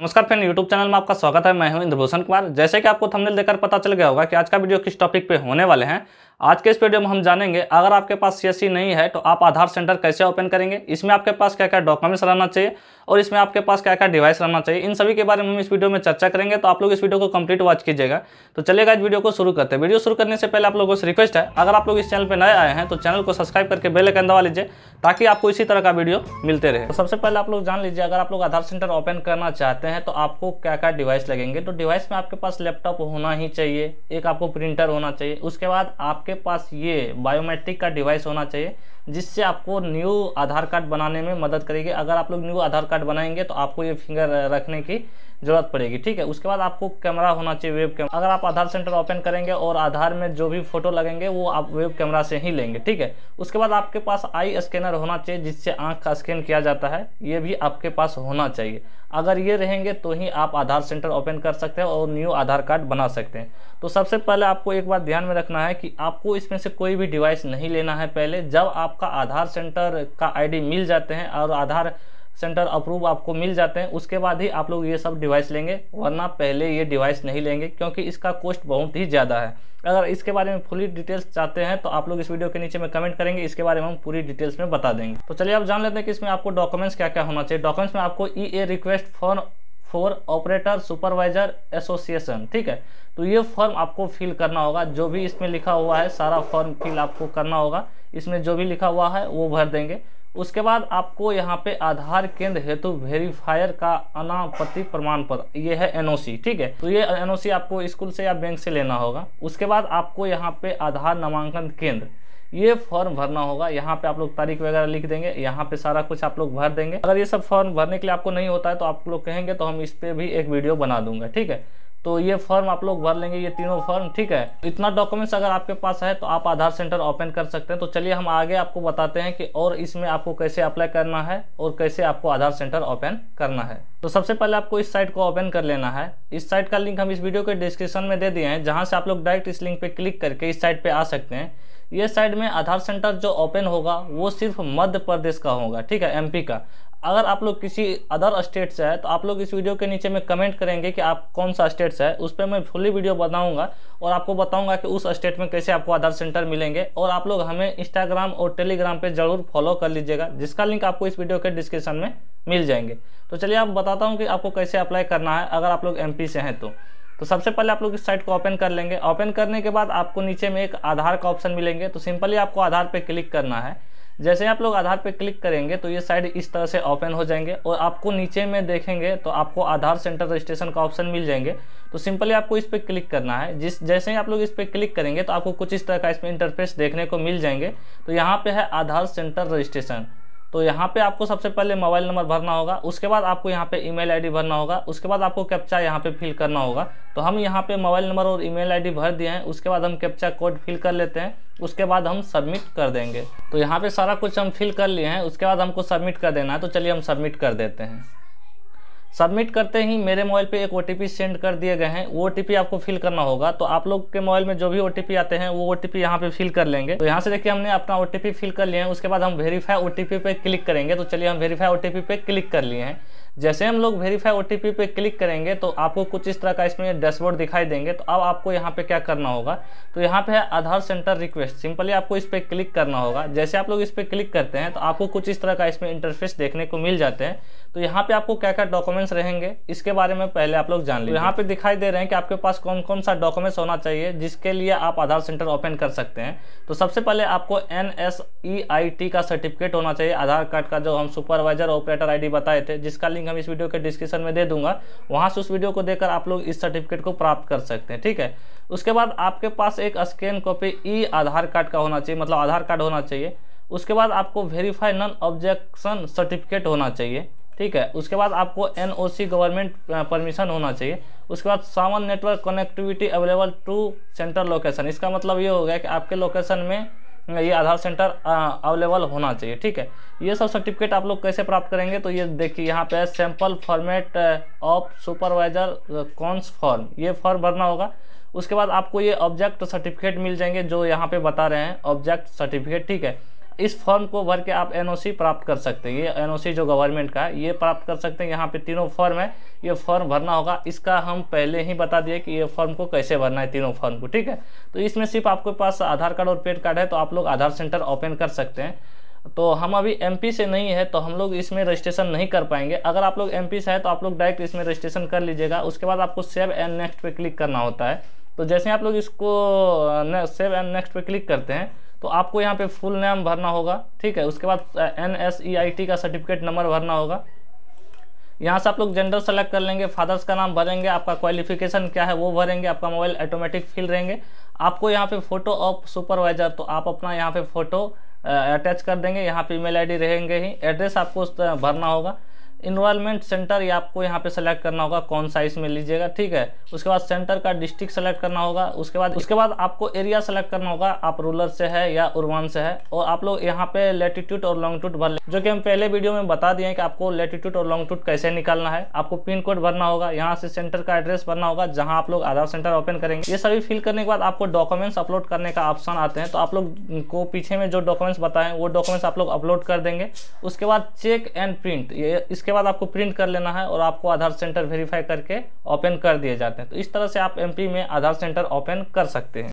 नमस्कार friend YouTube channel में आपका स्वागत है मैं हूं इंद्रभूषण कुमार जैसे कि आपको थंबनेल देखकर पता चल गया होगा कि आज का वीडियो किस टॉपिक पे होने वाले हैं आज के इस वीडियो में हम जानेंगे अगर आपके पास सी e नहीं है तो आप आधार सेंटर कैसे ओपन करेंगे इसमें आपके पास क्या क्या डॉक्यूमेंट्स रहना चाहिए और इसमें आपके पास क्या क्या डिवाइस रहना चाहिए इन सभी के बारे में हम इस वीडियो में चर्चा करेंगे तो आप लोग इस वीडियो को कंप्लीट वॉच कीजिएगा तो चलेगा इस वीडियो को शुरू करते हैं वीडियो शुरू करने से पहले आप लोगों से रिक्वेस्ट है अगर आप लोग इस चैनल पर नए आए हैं तो चैनल को सब्सक्राइब करके बेलकन दबा लीजिए ताकि आपको इसी तरह का वीडियो मिलते रहे तो सबसे पहले आप लोग जान लीजिए अगर आप लोग आधार सेंटर ओपन करना चाहते हैं तो आपको क्या क्या डिवाइस लगेंगे तो डिवाइस में आपके पास लैपटॉप होना ही चाहिए एक आपको प्रिंटर होना चाहिए उसके बाद आपके आपके पास ये बायोमेट्रिक का डिवाइस होना चाहिए जिससे आपको न्यू आधार कार्ड बनाने में मदद करेगी अगर आप लोग न्यू आधार कार्ड बनाएंगे तो आपको ये फिंगर रखने की ज़रूरत पड़ेगी ठीक है उसके बाद आपको कैमरा होना चाहिए वेब कैमरा अगर आप आधार सेंटर ओपन करेंगे और आधार में जो भी फ़ोटो लगेंगे वो आप वेब कैमरा से ही लेंगे ठीक है उसके बाद आपके पास आई स्कैनर होना चाहिए जिससे आँख का स्कैन किया जाता है ये भी आपके पास होना चाहिए अगर ये रहेंगे तो ही आप आधार सेंटर ओपन कर सकते हैं और न्यू आधार कार्ड बना सकते हैं तो सबसे पहले आपको एक बात ध्यान में रखना है कि आपको इसमें से कोई भी डिवाइस नहीं लेना है पहले जब आपका आधार सेंटर का आईडी मिल जाते हैं और आधार सेंटर अप्रूव आपको मिल जाते हैं उसके बाद ही आप लोग ये सब डिवाइस लेंगे वरना पहले ये डिवाइस नहीं लेंगे क्योंकि इसका कॉस्ट बहुत ही ज़्यादा है अगर इसके बारे में फुली डिटेल्स चाहते हैं तो आप लोग इस वीडियो के नीचे में कमेंट करेंगे इसके बारे में हम पूरी डिटेल्स में बता देंगे तो चलिए आप जान लेते हैं कि इसमें आपको डॉक्यूमेंट्स क्या क्या होना चाहिए डॉक्यूमेंट्स में आपको E A request for for operator supervisor association ठीक है तो ये फॉर्म आपको फिल करना होगा जो भी इसमें लिखा हुआ है सारा फॉर्म फिल आपको करना होगा इसमें जो भी लिखा हुआ है वो भर देंगे उसके बाद आपको यहाँ पे आधार केंद्र हेतु तो वेरीफायर का अनापत्ति प्रमाण पत्र ये है एनओसी ठीक है तो ये एनओसी आपको स्कूल से या बैंक से लेना होगा उसके बाद आपको यहाँ पे आधार नामांकन केंद्र ये फॉर्म भरना होगा यहाँ पे आप लोग तारीख वगैरह लिख देंगे यहाँ पे सारा कुछ आप लोग भर देंगे अगर ये सब फॉर्म भरने के लिए आपको नहीं होता है तो आप लोग कहेंगे तो हम इस पर भी एक वीडियो बना दूंगा ठीक है तो ये फॉर्म आप लोग भर लेंगे ये तीनों फॉर्म ठीक है इतना डॉक्यूमेंट्स अगर आपके पास है तो आप आधार सेंटर ओपन कर सकते हैं तो चलिए हम आगे आपको बताते हैं कि और इसमें आपको कैसे अप्लाई करना है और कैसे आपको आधार सेंटर ओपन करना है तो सबसे पहले आपको इस साइट को ओपन कर लेना है इस साइट का लिंक हम इस वीडियो के डिस्क्रिप्शन में दे दिए हैं जहाँ से आप लोग डायरेक्ट इस लिंक पर क्लिक करके इस साइट पर आ सकते हैं ये साइड में आधार सेंटर जो ओपन होगा वो सिर्फ मध्य प्रदेश का होगा ठीक है एमपी का अगर आप लोग किसी अदर स्टेट से है तो आप लोग इस वीडियो के नीचे में कमेंट करेंगे कि आप कौन सा स्टेट से है उस पर मैं फुली वीडियो बनाऊंगा और आपको बताऊंगा कि उस स्टेट में कैसे आपको आधार सेंटर मिलेंगे और आप लोग हमें इंस्टाग्राम और टेलीग्राम पे ज़रूर फॉलो कर लीजिएगा जिसका लिंक आपको इस वीडियो के डिस्क्रिप्शन में मिल जाएंगे तो चलिए आप बताता हूँ कि आपको कैसे अप्लाई करना है अगर आप लोग एम से हैं तो तो सबसे पहले आप लोग इस साइट को ओपन कर लेंगे ओपन करने के बाद आपको नीचे में एक आधार का ऑप्शन मिलेंगे तो सिंपली आपको आधार पर क्लिक करना है जैसे आप लोग आधार पे क्लिक करेंगे तो ये साइड इस तरह से ओपन हो जाएंगे और आपको नीचे में देखेंगे तो आपको आधार सेंटर रजिस्ट्रेशन का ऑप्शन मिल जाएंगे तो सिंपली आपको इस पर क्लिक करना है जिस जैसे ही आप लोग इस पर क्लिक करेंगे तो आपको कुछ इस तरह का इसमें इंटरफेस देखने को मिल जाएंगे तो यहाँ पे है आधार सेंटर रजिस्ट्रेशन तो यहाँ पे आपको सबसे पहले मोबाइल नंबर भरना होगा उसके बाद आपको यहाँ पे ईमेल आईडी भरना होगा उसके बाद आपको कैप्चा यहाँ पे फिल करना होगा तो हम यहाँ पे मोबाइल नंबर और ईमेल आईडी भर दिए हैं उसके बाद हम कैप्चा कोड फिल कर लेते हैं उसके बाद हम सबमिट कर देंगे तो यहाँ पे सारा कुछ हम फिल कर लिए हैं उसके बाद हमको सबमिट कर देना है तो चलिए हम सबमिट कर देते हैं सबमिट करते ही मेरे मोबाइल पे एक ओ सेंड कर दिए गए हैं वो ओ आपको फिल करना होगा तो आप लोग के मोबाइल में जो भी ओ आते हैं वो ओ टी यहाँ पे फिल कर लेंगे तो यहाँ से देखिए हमने अपना ओ फिल कर लिए हैं उसके बाद हम वेरीफाई ओ पे क्लिक करेंगे तो चलिए हम वेरीफाई ओ पे क्लिक कर लिए हैं जैसे हम लोग वेरीफाई ओ पे क्लिक करेंगे तो आपको कुछ इस तरह का इसमें डैशबोर्ड दिखाई देंगे तो अब आपको यहाँ पे क्या करना होगा तो यहाँ पे है आधार सेंटर रिक्वेस्ट सिंपली आपको इस पर क्लिक करना होगा जैसे आप लोग इस पर क्लिक करते हैं तो आपको कुछ इस तरह का इसमें इंटरफेस देखने को मिल जाते हैं तो यहाँ पे आपको क्या क्या डॉक्यूमेंट डॉक्यूमेंट्स रहेंगे इसके बारे में पहले आप लोग जान लीजिए यहाँ पे दिखाई दे रहे हैं कि आपके पास कौन कौन सा डॉक्यूमेंट्स होना चाहिए जिसके लिए आप आधार सेंटर ओपन कर सकते हैं तो सबसे पहले आपको एन e का सर्टिफिकेट होना चाहिए आधार कार्ड का जो हम सुपरवाइजर ऑपरेटर आई बताए थे जिसका लिंक हम इस वीडियो के डिस्क्रिप्शन में दे दूंगा वहाँ से उस वीडियो को देकर आप लोग इस सर्टिफिकेट को प्राप्त कर सकते हैं ठीक है उसके बाद आपके पास एक scan copy E Aadhaar card का होना चाहिए मतलब आधार कार्ड होना चाहिए उसके बाद आपको वेरीफाई नॉन ऑब्जेक्शन सर्टिफिकेट होना चाहिए ठीक है उसके बाद आपको एन गवर्नमेंट परमिशन होना चाहिए उसके बाद सामान्य network connectivity available to centre location इसका मतलब ये हो गया कि आपके लोकेशन में ये आधार सेंटर अवेलेबल होना चाहिए ठीक है ये सब सर्टिफिकेट आप लोग कैसे प्राप्त करेंगे तो ये देखिए यहाँ पे sample format of supervisor cons form ये फॉर्म भरना होगा उसके बाद आपको ये ऑब्जेक्ट सर्टिफिकेट मिल जाएंगे जो यहाँ पे बता रहे हैं ऑब्जेक्ट सर्टिफिकेट ठीक है इस फॉर्म को भर के आप एनओसी प्राप्त कर सकते हैं ये एनओसी जो गवर्नमेंट का है ये प्राप्त कर सकते हैं यहाँ पे तीनों फॉर्म है ये फॉर्म भरना होगा इसका हम पहले ही बता दिए कि ये फॉर्म को कैसे भरना है तीनों फॉर्म को ठीक है तो इसमें सिर्फ आपके पास आधार कार्ड और पेन कार्ड है तो आप लोग आधार सेंटर ओपन कर सकते हैं तो हम अभी एम से नहीं है तो हम लोग इसमें रजिस्ट्रेशन नहीं कर पाएंगे अगर आप लोग एम से है तो आप लोग डायरेक्ट इसमें रजिस्ट्रेशन कर लीजिएगा उसके बाद आपको सेव एंड नेक्स्ट पर क्लिक करना होता है तो जैसे आप लोग इसको सेव एंड नेक्स्ट पे क्लिक करते हैं तो आपको यहाँ पे फुल नेम भरना होगा ठीक है उसके बाद N S E I T का सर्टिफिकेट नंबर भरना होगा यहाँ से आप लोग जेंडर सेलेक्ट कर लेंगे फादर्स का नाम भरेंगे आपका क्वालिफिकेशन क्या है वो भरेंगे आपका मोबाइल ऑटोमेटिक फिल रहेंगे आपको यहाँ पे फोटो ऑफ सुपरवाइजर तो आप अपना यहाँ पे फोटो अटैच कर देंगे यहाँ पे ईमेल आईडी रहेंगे ही एड्रेस आपको भरना होगा इन्वायरमेंट सेंटर या आपको यहाँ पे सेलेक्ट करना होगा कौन सा इसमें लीजिएगा ठीक है उसके बाद सेंटर का डिस्ट्रिक्ट सेलेक्ट करना होगा उसके बाद उसके बाद आपको एरिया सेलेक्ट करना होगा आप रूरल से है या उर्वान से है और आप लोग यहाँ पे लेटीट्यूड और लॉन्गट्यूड भर जो कि हम पहले वीडियो में बता दिए कि आपको लेटीट्यूड और लॉन्गट्यूड कैसे निकालना है आपको पिन कोड भरना होगा यहाँ से सेंटर का एड्रेस भरना होगा जहाँ आप लोग आधार सेंटर ओपन करेंगे ये सभी फिल करने के बाद आपको डॉक्यूमेंट्स अपलोड करने का ऑप्शन आते हैं तो आप लोग को पीछे में जो डॉक्यूमेंट्स बताएं वो डॉक्यूमेंट्स आप लोग अपलोड कर देंगे उसके बाद चेक एंड प्रिंट ये इसके उसके बाद आपको प्रिंट कर लेना है और आपको आधार सेंटर वेरीफाई करके ओपन कर दिए जाते हैं तो इस तरह से आप एमपी में आधार सेंटर ओपन कर सकते हैं